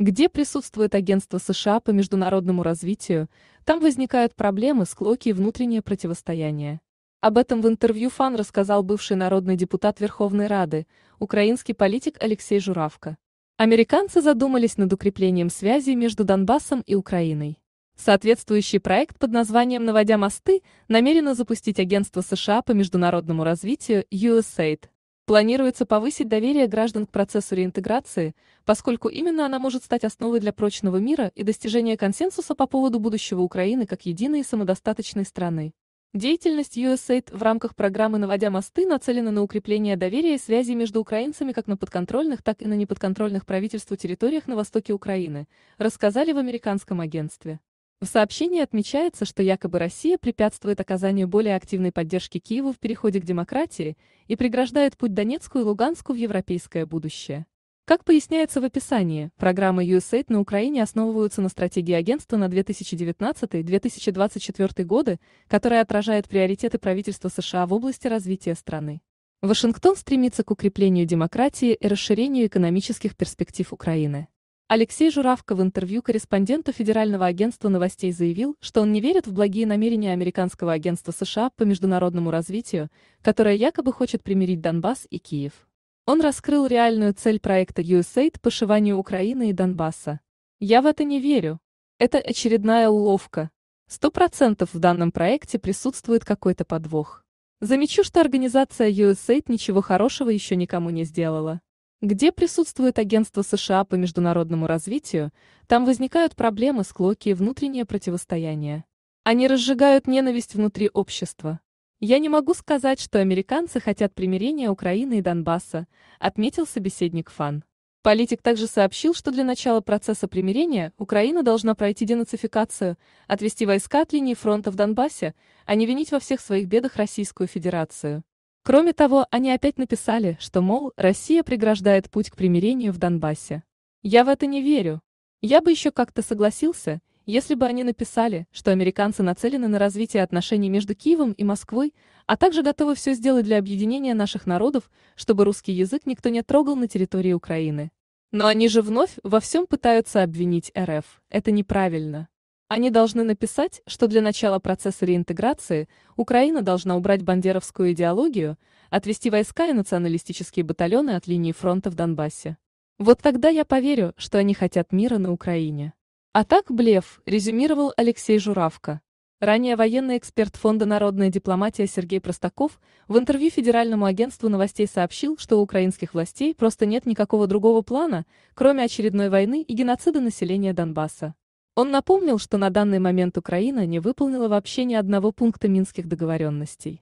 где присутствует агентство США по международному развитию, там возникают проблемы, склоки и внутреннее противостояние. Об этом в интервью ФАН рассказал бывший народный депутат Верховной Рады, украинский политик Алексей Журавко. Американцы задумались над укреплением связи между Донбассом и Украиной. Соответствующий проект под названием «Наводя мосты» намерено запустить агентство США по международному развитию USAID. Планируется повысить доверие граждан к процессу реинтеграции, поскольку именно она может стать основой для прочного мира и достижения консенсуса по поводу будущего Украины как единой и самодостаточной страны. Деятельность USAID в рамках программы «Наводя мосты» нацелена на укрепление доверия и связи между украинцами как на подконтрольных, так и на неподконтрольных правительству территориях на востоке Украины, рассказали в американском агентстве. В сообщении отмечается, что якобы Россия препятствует оказанию более активной поддержки Киеву в переходе к демократии и преграждает путь Донецку и Луганску в европейское будущее. Как поясняется в описании, программы USAID на Украине основываются на стратегии агентства на 2019-2024 годы, которая отражает приоритеты правительства США в области развития страны. Вашингтон стремится к укреплению демократии и расширению экономических перспектив Украины. Алексей Журавко в интервью корреспонденту Федерального агентства новостей заявил, что он не верит в благие намерения американского агентства США по международному развитию, которое якобы хочет примирить Донбасс и Киев. Он раскрыл реальную цель проекта USAID по шиванию Украины и Донбасса. «Я в это не верю. Это очередная уловка. Сто процентов в данном проекте присутствует какой-то подвох. Замечу, что организация USAID ничего хорошего еще никому не сделала. Где присутствует агентство США по международному развитию, там возникают проблемы, склоки и внутреннее противостояние. Они разжигают ненависть внутри общества. Я не могу сказать, что американцы хотят примирения Украины и Донбасса, отметил собеседник Фан. Политик также сообщил, что для начала процесса примирения Украина должна пройти денацификацию, отвести войска от линии фронта в Донбассе, а не винить во всех своих бедах Российскую Федерацию. Кроме того, они опять написали, что, мол, Россия преграждает путь к примирению в Донбассе. Я в это не верю. Я бы еще как-то согласился, если бы они написали, что американцы нацелены на развитие отношений между Киевом и Москвой, а также готовы все сделать для объединения наших народов, чтобы русский язык никто не трогал на территории Украины. Но они же вновь во всем пытаются обвинить РФ. Это неправильно. Они должны написать, что для начала процесса реинтеграции Украина должна убрать бандеровскую идеологию, отвести войска и националистические батальоны от линии фронта в Донбассе. Вот тогда я поверю, что они хотят мира на Украине. А так блеф, резюмировал Алексей Журавко. Ранее военный эксперт Фонда «Народная дипломатия» Сергей Простаков в интервью Федеральному агентству новостей сообщил, что у украинских властей просто нет никакого другого плана, кроме очередной войны и геноцида населения Донбасса. Он напомнил, что на данный момент Украина не выполнила вообще ни одного пункта минских договоренностей.